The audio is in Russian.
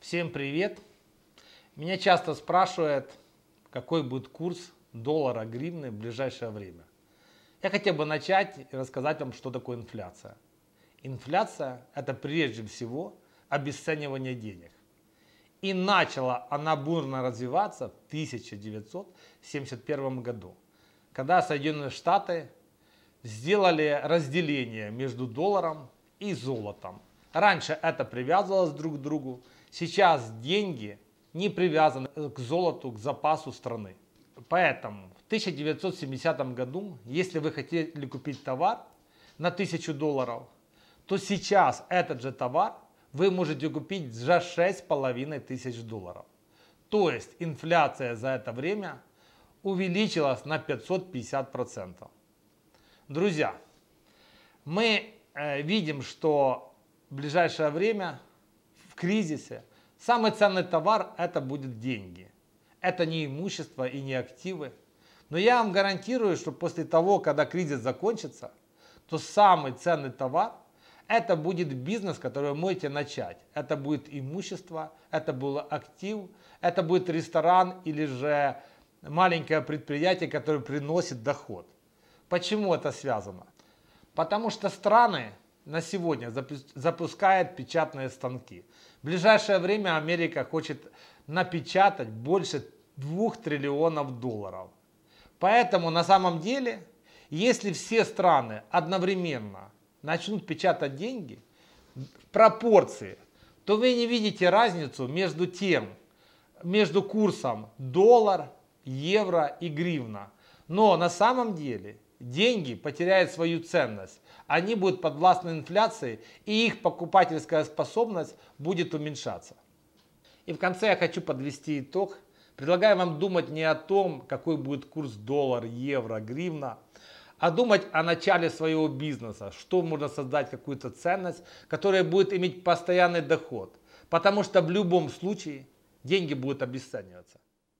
Всем привет! Меня часто спрашивают, какой будет курс доллара гривны в ближайшее время. Я хотел бы начать и рассказать вам, что такое инфляция. Инфляция – это прежде всего обесценивание денег. И начала она бурно развиваться в 1971 году, когда Соединенные Штаты сделали разделение между долларом и золотом. Раньше это привязывалось друг к другу, Сейчас деньги не привязаны к золоту, к запасу страны. Поэтому в 1970 году, если вы хотели купить товар на 1000 долларов, то сейчас этот же товар вы можете купить за 6,5 тысяч долларов. То есть инфляция за это время увеличилась на 550%. Друзья, мы э, видим, что в ближайшее время кризисе самый ценный товар – это будет деньги. Это не имущество и не активы. Но я вам гарантирую, что после того, когда кризис закончится, то самый ценный товар – это будет бизнес, который вы можете начать. Это будет имущество, это был актив, это будет ресторан или же маленькое предприятие, которое приносит доход. Почему это связано? Потому что страны на сегодня запускает печатные станки. В ближайшее время Америка хочет напечатать больше 2 триллионов долларов. Поэтому на самом деле, если все страны одновременно начнут печатать деньги в пропорции, то вы не видите разницу между тем, между курсом доллар, евро и гривна. Но на самом деле деньги потеряют свою ценность. Они будут подвластны инфляции, и их покупательская способность будет уменьшаться. И в конце я хочу подвести итог. Предлагаю вам думать не о том, какой будет курс доллар, евро, гривна, а думать о начале своего бизнеса, что можно создать какую-то ценность, которая будет иметь постоянный доход. Потому что в любом случае деньги будут обесцениваться.